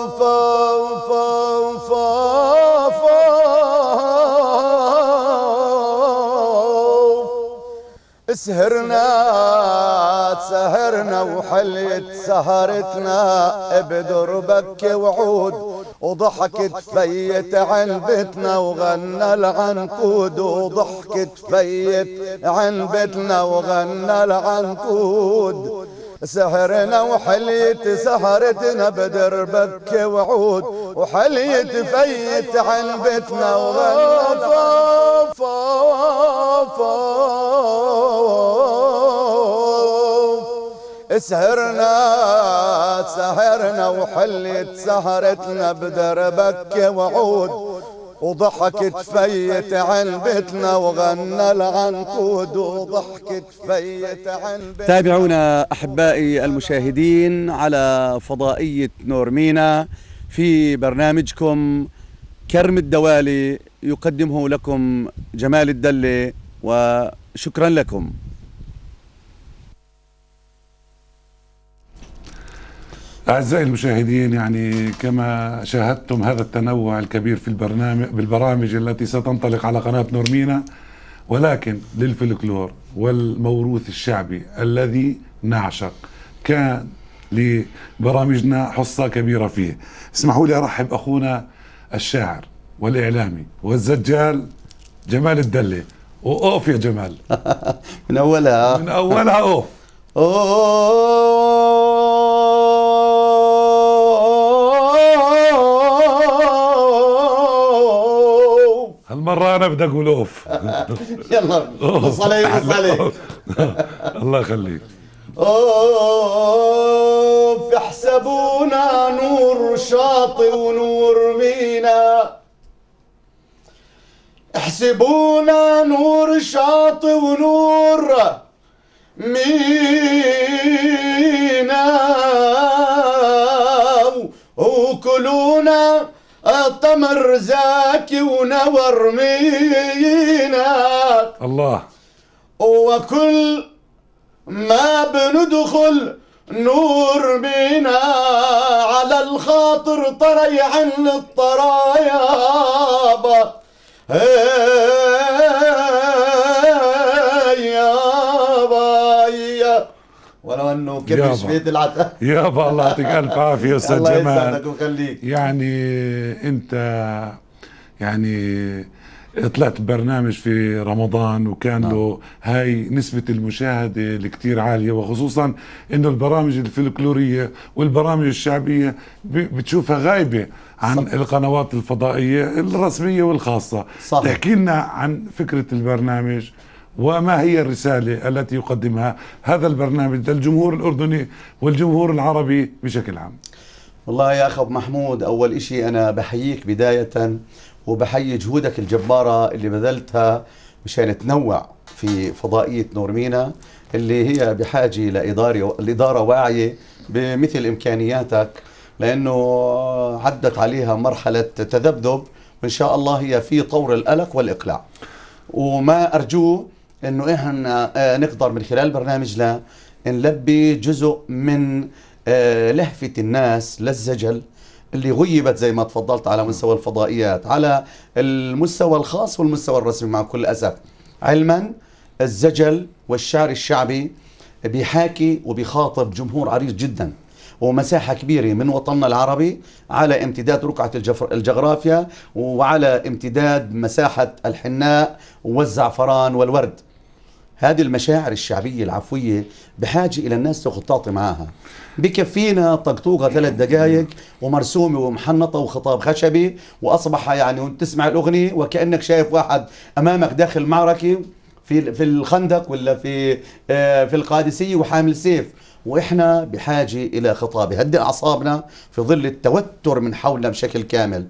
سهرنا سهرنا وحليت سهرتنا ابدر بك وعود وضحكت فيت عن بيتنا وغنى العنقود وضحكت فيت عن بيتنا وغنى العنقود سحرنا وحليت سحرتنا بدر بك وعود وحليت فيت عن بيتنا سهرنا سهرنا وحليت سهرتنا بدربك وعود وضحكت فيت عن بيتنا وغنى العنقود وضحكت فيت عن بيتنا تابعونا أحبائي المشاهدين على فضائية نورمينا في برنامجكم كرم الدوالي يقدمه لكم جمال الدلة وشكرا لكم أعزائي المشاهدين يعني كما شاهدتم هذا التنوع الكبير في البرنامج بالبرامج التي ستنطلق على قناة نورمينا ولكن للفلكلور والموروث الشعبي الذي نعشق كان لبرامجنا حصة كبيرة فيه اسمحوا لي أرحب أخونا الشاعر والإعلامي والزجال جمال الدلة وأوف يا جمال من أولها من أولها أوف أوه المرة أنا بدي أقول أوف يلا بص علي بص علي الله يخليك أوف يحسبونا نور شاطئ ونور مينا احسبونا نور شاطئ ونور مينا مرزاكي ونور مينا الله وكل ما بندخل نور بينا على الخاطر طريعا للطرايا عنه كيف شفيت العتاق يابا الله يعطيك الف عافيه استاذ جمال الله يسعدك ويخليك يعني انت يعني طلعت برنامج في رمضان وكان نعم. له هاي نسبة المشاهدة اللي كتير عالية وخصوصا انه البرامج الفلكلورية والبرامج الشعبية بتشوفها غايبة عن صح. القنوات الفضائية الرسمية والخاصة صح. تحكي لنا عن فكرة البرنامج وما هي الرسالة التي يقدمها هذا البرنامج للجمهور الأردني والجمهور العربي بشكل عام والله يا أخ محمود أول إشي أنا بحييك بداية وبحيي جهودك الجبارة اللي بذلتها مشان تنوع في فضائية نورمينا اللي هي بحاجة لإدارة واعية بمثل إمكانياتك لأنه عدت عليها مرحلة تذبذب وإن شاء الله هي في طور الألق والإقلاع وما أرجوه انه احنا إيه آه، نقدر من خلال برنامجنا نلبي جزء من آه، لهفه الناس للزجل اللي غيبت زي ما تفضلت على مستوى الفضائيات على المستوى الخاص والمستوى الرسمي مع كل اسف علما الزجل والشعر الشعبي بيحاكي وبيخاطب جمهور عريض جدا ومساحة كبيرة من وطننا العربي على امتداد رقعة الجغرافيا وعلى امتداد مساحة الحناء والزعفران والورد هذه المشاعر الشعبية العفوية بحاجة إلى الناس تخطاطي معها بكفينا طقطوقة ثلاث دقائق ومرسومة ومحنطة وخطاب خشبي وأصبح يعني وانت تسمع الأغنية وكأنك شايف واحد أمامك داخل معركة في في الخندق ولا في آه، في القادسية وحامل سيف وإحنا بحاجة إلى خطاب هدئ أعصابنا في ظل التوتر من حولنا بشكل كامل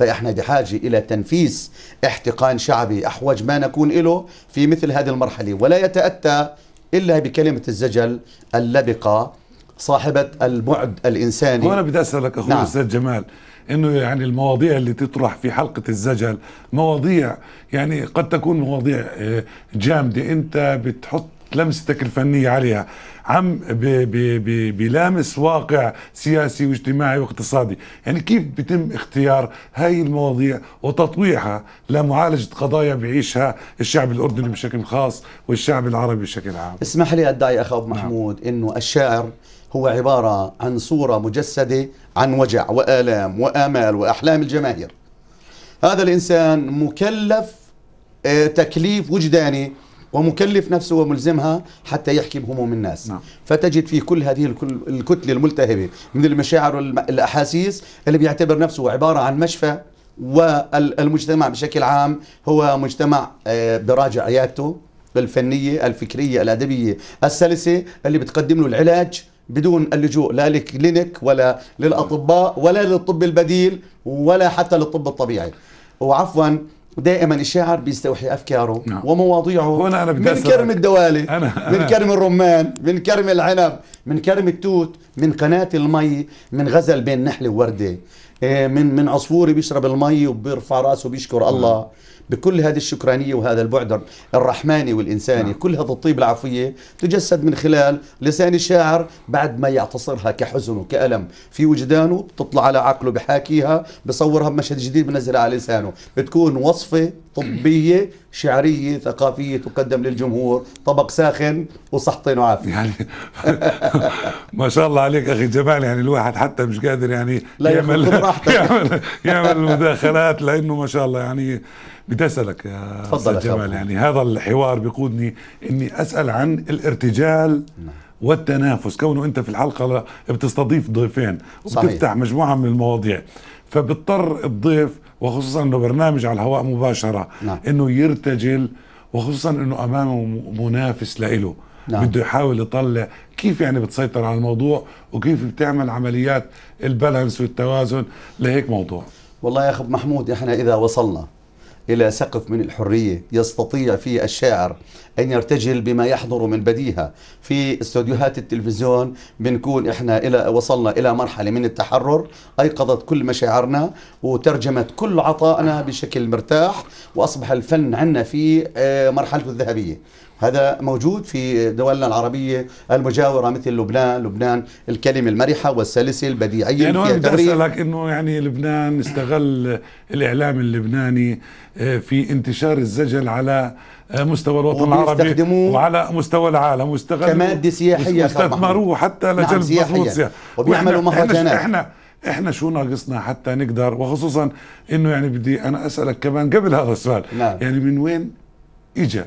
فإحنا بحاجة إلى تنفيذ احتقان شعبي أحوج ما نكون له في مثل هذه المرحلة ولا يتأتى إلا بكلمة الزجل اللبقة صاحبة البعد الإنساني وأنا بدي أسألك أخوي نعم. أستاذ جمال انه يعني المواضيع اللي تطرح في حلقه الزجل مواضيع يعني قد تكون مواضيع آه، جامده انت بتحط لمستك الفنيه عليها عم بيلامس واقع سياسي واجتماعي واقتصادي يعني كيف بيتم اختيار هاي المواضيع وتطويعها لمعالجة قضايا بيعيشها الشعب الأردني بشكل خاص والشعب العربي بشكل عام اسمح لي أدعي أخ أبو نعم. محمود أنه الشاعر هو عبارة عن صورة مجسدة عن وجع وآلام وآمال وأحلام الجماهير هذا الإنسان مكلف آه، تكليف وجداني ومكلف نفسه وملزمها حتى يحكي بهموم الناس نعم. فتجد في كل هذه الكتلة الملتهبة من المشاعر والأحاسيس اللي بيعتبر نفسه عبارة عن مشفى والمجتمع بشكل عام هو مجتمع آه، براجع عيادته الفنية الفكرية الأدبية السلسة اللي بتقدم له العلاج بدون اللجوء لا لكلينك ولا للأطباء ولا للطب البديل ولا حتى للطب الطبيعي وعفوا دائما الشاعر بيستوحي افكاره نعم. ومواضيعه هنا أنا من كرم الدوالي أنا. أنا. من كرم الرمان من كرم العنب من كرم التوت من قناه المي من غزل بين نحله وورده إيه، من من عصفور بيشرب المي وبيرفع راسه بيشكر نعم. الله بكل هذه الشكرانية وهذا البعد الرحماني والإنساني نعم. كل هذا الطيب العطية تجسد من خلال لسان الشاعر بعد ما يعتصرها كحزن وكألم في وجدانه بتطلع على عقله بحاكيها بصورها بمشهد جديد بنزلها على لسانه بتكون وصفة طبية شعرية ثقافية تقدم للجمهور طبق ساخن وصحتين وعافية يعني ما شاء الله عليك أخي جمال يعني الواحد حتى مش قادر يعني لا يعمل يعمل, يعمل المداخلات لأنه ما شاء الله يعني بدي أسألك يا تفضل جمال يعني هذا الحوار بيقودني إني أسأل عن الارتجال نعم. والتنافس كونه أنت في الحلقة بتستضيف ضيفين وبتفتح مجموعة من المواضيع فبضطر الضيف وخصوصا انه برنامج على الهواء مباشره نعم. انه يرتجل وخصوصا انه امامه منافس لإله نعم. بده يحاول يطلع كيف يعني بتسيطر على الموضوع وكيف بتعمل عمليات البالانس والتوازن لهيك موضوع والله يا اخ محمود احنا اذا وصلنا إلى سقف من الحرية يستطيع فيه الشاعر أن يرتجل بما يحضر من بديهة في استوديوهات التلفزيون بنكون إحنا إلى وصلنا إلى مرحلة من التحرر أيقظت كل مشاعرنا وترجمت كل عطائنا بشكل مرتاح وأصبح الفن عنا في آه، مرحلته الذهبية هذا موجود في دولنا العربية المجاورة مثل لبنان لبنان الكلمة المرحة والسلسة البديعية يعني أنا بدي أسألك أنه يعني لبنان استغل الإعلام اللبناني آه، في انتشار الزجل على آه، مستوى الوطن العربي وعلى مستوى العالم واستغلوا كمادة سياحية واستثمروه حتى لجلب نعم سياحية وبيعملوا مهرجانات احنا احنا شو ناقصنا حتى نقدر وخصوصا انه يعني بدي انا اسالك كمان قبل هذا السؤال نعم. يعني من وين اجى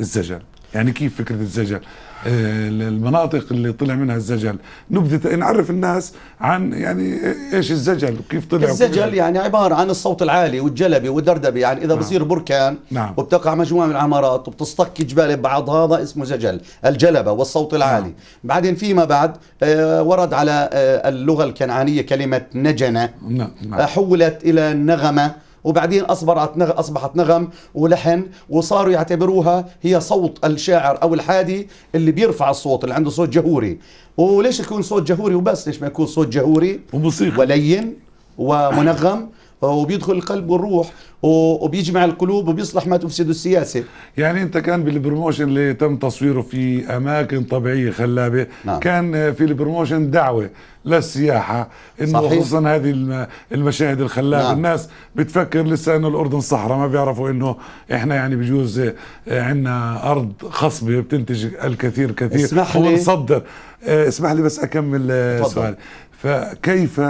الزجل يعني كيف فكرة الزجل آه، المناطق اللي طلع منها الزجل نبذة نعرف الناس عن يعني ايش الزجل وكيف طلع الزجل وكيف يعني عبارة عن الصوت العالي والجلبي والدردبي يعني اذا نعم. بصير بركان نعم. وبتقع مجموعة من العمارات وبتصطك جبال ببعض هذا اسمه زجل الجلبة والصوت نعم. العالي نعم. بعدين فيما بعد آه، ورد على آه، اللغة الكنعانية كلمة نجنة نعم. نعم. حولت الى نغمة وبعدين أصبحت نغم, أصبحت نغم ولحن وصاروا يعتبروها هي صوت الشاعر أو الحادي اللي بيرفع الصوت اللي عنده صوت جهوري وليش يكون صوت جهوري وبس ليش ما يكون صوت جهوري وموسيقى ولين ومنغم وبيدخل القلب والروح وبيجمع القلوب وبيصلح ما تفسد السياسه يعني انت كان بالبروموشن اللي تم تصويره في اماكن طبيعيه خلابه نعم. كان في البروموشن دعوه للسياحه انه خصوصا هذه المشاهد الخلابه نعم. الناس بتفكر لسه انه الاردن صحراء ما بيعرفوا انه احنا يعني بجوز آه، عندنا ارض خصبه بتنتج الكثير كثير اسمح لي ونصدر آه، اسمح لي بس اكمل آه، سؤال فكيف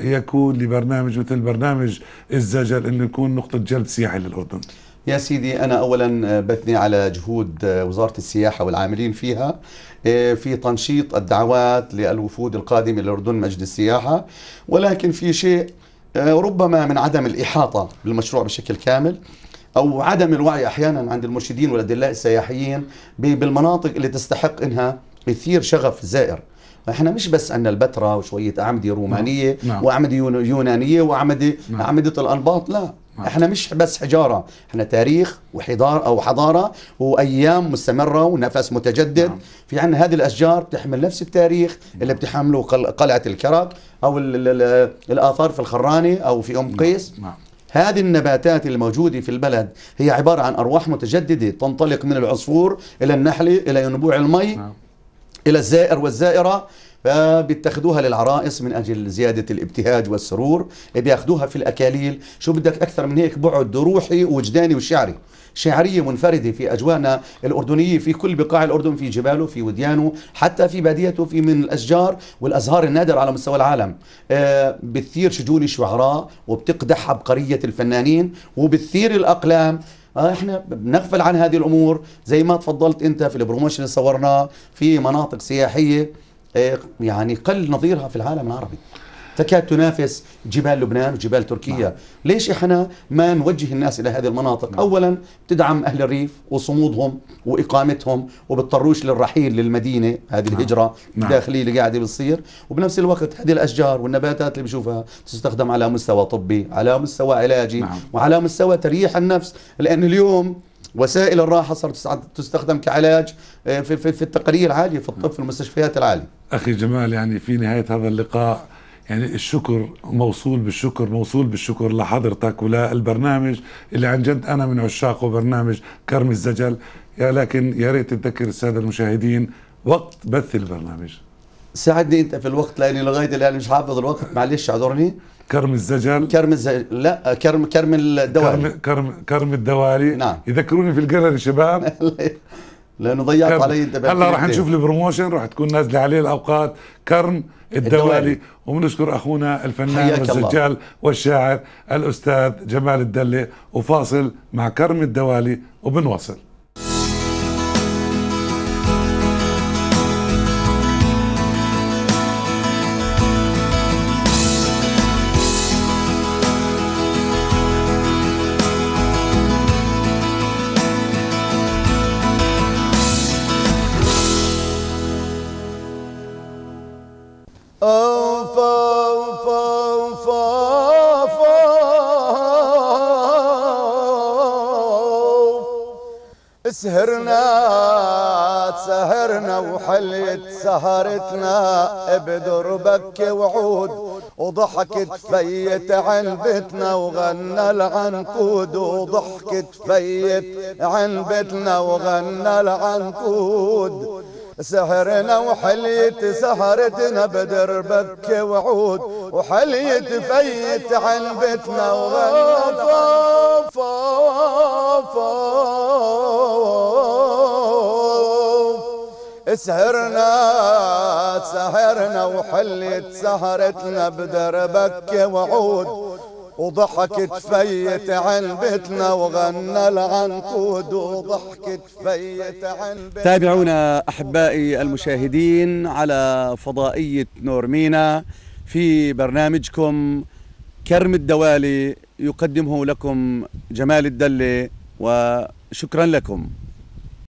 يكون لبرنامج مثل برنامج الزجل انه يكون نقطه جلب سياحي للاردن يا سيدي أنا أولا بثني على جهود وزارة السياحة والعاملين فيها إيه، في تنشيط الدعوات للوفود القادمة للأردن مجد السياحة ولكن في شيء إيه، ربما من عدم الإحاطة بالمشروع بشكل كامل أو عدم الوعي أحيانا عند المرشدين والأدلاء السياحيين بالمناطق اللي تستحق أنها تثير شغف الزائر احنا مش بس عندنا البتراء وشويه اعمده رومانيه نعم. نعم. واعمده يونانيه واعمده نعم. اعمده الانباط لا نعم. احنا مش بس حجاره احنا تاريخ وحضاره او حضاره وايام مستمره ونفس متجدد نعم. في عندنا هذه الاشجار بتحمل نفس التاريخ نعم. اللي بتحمله قلعه الكرك او الـ الـ الاثار في الخرانه او في ام قيس نعم. نعم. هذه النباتات الموجودة في البلد هي عبارة عن أرواح متجددة تنطلق من العصفور إلى النحلة إلى ينبوع المي إلى الزائر والزائرة فبيتخذوها للعرائس من أجل زيادة الابتهاج والسرور بياخذوها في الأكاليل شو بدك أكثر من هيك بعد روحي ووجداني وشعري شعرية منفردة في أجواءنا الأردنية في كل بقاع الأردن في جباله في وديانه حتى في باديته في من الأشجار والأزهار النادرة على مستوى العالم آه بتثير شجون الشعراء وبتقدح عبقرية الفنانين وبتثير الأقلام آه، احنا بنغفل عن هذه الامور زي ما تفضلت انت في البروموشن اللي صورناه في مناطق سياحيه آه، يعني قل نظيرها في العالم العربي تكاد تنافس جبال لبنان وجبال تركيا نعم. ليش إحنا ما نوجه الناس إلى هذه المناطق نعم. أولا تدعم أهل الريف وصمودهم وإقامتهم وبالطروش للرحيل للمدينة هذه نعم. الهجرة نعم. الداخلية اللي قاعدة بتصير وبنفس الوقت هذه الأشجار والنباتات اللي بشوفها تستخدم على مستوى طبي على مستوى علاجي نعم. وعلى مستوى تريح النفس لأن اليوم وسائل الراحه صارت تستخدم كعلاج آه، في في التقنيه العاليه في الطب نعم. في المستشفيات العاليه. اخي جمال يعني في نهايه هذا اللقاء يعني الشكر موصول بالشكر موصول بالشكر لحضرتك وللبرنامج اللي عن جد انا من عشاقه برنامج كرم الزجل يا لكن يا ريت تذكر الساده المشاهدين وقت بث البرنامج ساعدني انت في الوقت لاني لغايه الان مش حافظ الوقت معلش اعذرني كرم الزجل كرم الزجل لا كرم كرم الدوالي كرم كرم, كرم الدوالي نعم يذكروني في يا شباب لانه ضيعت علي انت هلا رح نشوف البروموشن رح تكون نازله عليه الاوقات كرم الدوالي, الدوالي. وبنشكر اخونا الفنان والسجال والشاعر الاستاذ جمال الدله وفاصل مع كرم الدوالي وبنواصل سهرنا سهرنا وحليت سهرتنا بدربك وعود وضحكت فيت عن بيتنا وغنى العنقود وضحكت فيت عن بيتنا وغنى العنقود سهرنا وحليت سهرتنا بدر بك وعود وحليت فيت عن بيتنا سهرنا سهرنا وحليت سهرتنا بدربك وعود وضحكت فيت عن بيتنا وغنى العنقود وضحكت فيت عن بيتنا تابعونا أحبائي المشاهدين على فضائية نورمينا في برنامجكم كرم الدوالي يقدمه لكم جمال الدلة وشكرا لكم